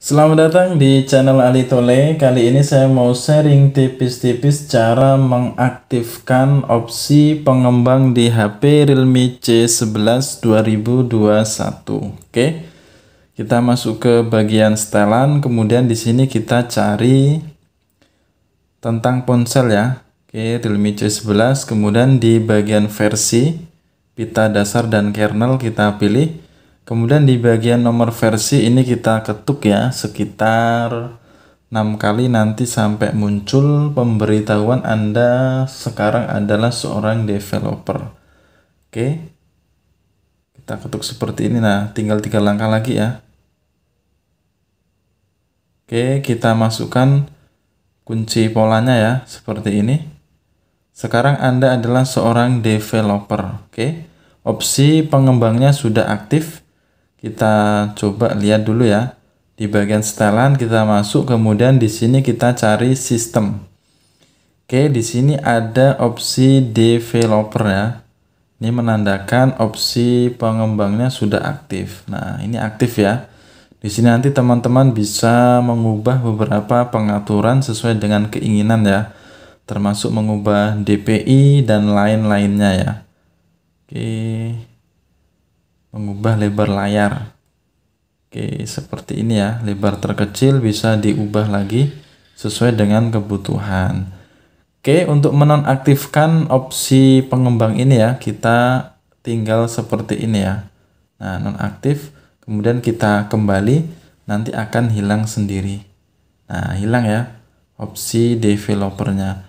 Selamat datang di channel Ali Tole. Kali ini saya mau sharing tipis-tipis cara mengaktifkan opsi pengembang di HP Realme C11 2021. Oke. Kita masuk ke bagian setelan, kemudian di sini kita cari tentang ponsel ya. Oke, Realme C11, kemudian di bagian versi, pita dasar dan kernel kita pilih kemudian di bagian nomor versi ini kita ketuk ya sekitar 6 kali nanti sampai muncul pemberitahuan Anda sekarang adalah seorang developer. Oke. Kita ketuk seperti ini nah, tinggal tiga langkah lagi ya. Oke, kita masukkan kunci polanya ya seperti ini. Sekarang Anda adalah seorang developer, oke. Opsi pengembangnya sudah aktif kita coba lihat dulu ya di bagian setelan kita masuk kemudian di sini kita cari sistem oke di sini ada opsi developer ya ini menandakan opsi pengembangnya sudah aktif nah ini aktif ya di sini nanti teman-teman bisa mengubah beberapa pengaturan sesuai dengan keinginan ya termasuk mengubah DPI dan lain-lainnya ya oke mengubah lebar layar oke seperti ini ya lebar terkecil bisa diubah lagi sesuai dengan kebutuhan oke untuk menonaktifkan opsi pengembang ini ya kita tinggal seperti ini ya nah nonaktif kemudian kita kembali nanti akan hilang sendiri nah hilang ya opsi developernya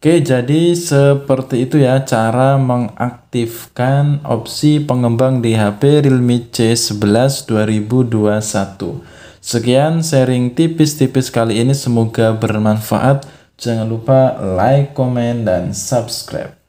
Oke, jadi seperti itu ya cara mengaktifkan opsi pengembang di HP Realme C11 2021. Sekian sharing tipis-tipis kali ini semoga bermanfaat. Jangan lupa like, komen, dan subscribe.